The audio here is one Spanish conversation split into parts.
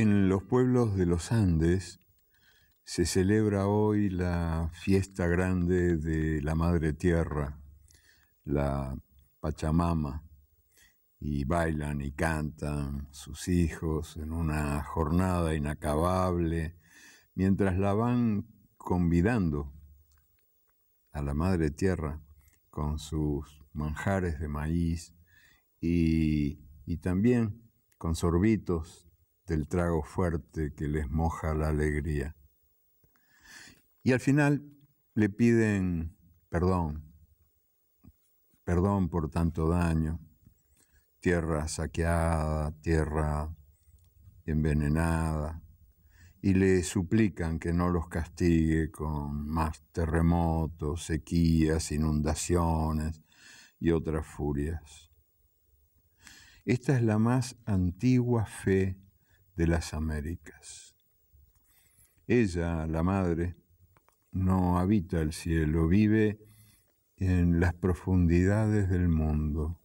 En los pueblos de los Andes se celebra hoy la fiesta grande de la Madre Tierra, la Pachamama, y bailan y cantan sus hijos en una jornada inacabable, mientras la van convidando a la Madre Tierra con sus manjares de maíz y, y también con sorbitos del trago fuerte que les moja la alegría. Y al final le piden perdón, perdón por tanto daño, tierra saqueada, tierra envenenada, y le suplican que no los castigue con más terremotos, sequías, inundaciones y otras furias. Esta es la más antigua fe de las Américas. Ella, la madre, no habita el cielo, vive en las profundidades del mundo,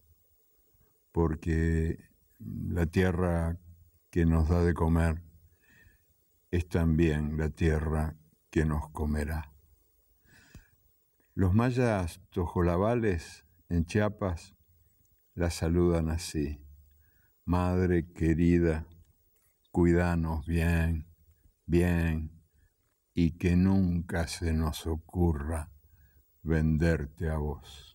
porque la tierra que nos da de comer es también la tierra que nos comerá. Los mayas tojolabales en Chiapas la saludan así, Madre querida, Cuidanos bien, bien, y que nunca se nos ocurra venderte a vos.